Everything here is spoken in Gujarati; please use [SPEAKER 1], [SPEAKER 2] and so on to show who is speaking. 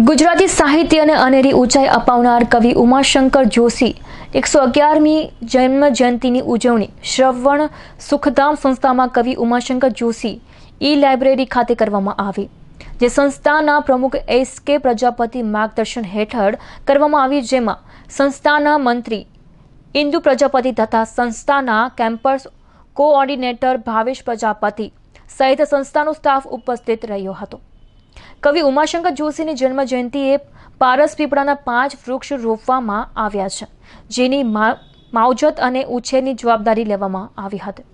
[SPEAKER 1] ગુજરાતી સાહિત્યને અનેરી ઊંચાઈ અપાવનાર કવિ ઉમાશંકર જોશી એકસો અગિયારમી જન્મ જયંતિની ઉજવણી શ્રવણ સુખધામ સંસ્થામાં કવિ ઉમાશંકર જોશી ઈ લાઇબ્રેરી ખાતે કરવામાં આવી જે સંસ્થાના પ્રમુખ એસ કે પ્રજાપતિ માર્ગદર્શન હેઠળ કરવામાં આવી જેમાં સંસ્થાના મંત્રી ઇન્દુ પ્રજાપતિ તથા સંસ્થાના કેમ્પસ કોઓર્ડિનેટર ભાવેશ પ્રજાપતિ સહિત સંસ્થાનો સ્ટાફ ઉપસ્થિત રહ્યો હતો કવિ ઉમાશંકર જોશીની જન્મ જયંતિએ પારસ પીપળાના પાંચ વૃક્ષ રોપવામાં આવ્યા છે જેની માવજત અને ઉછેરની જવાબદારી લેવામાં આવી હતી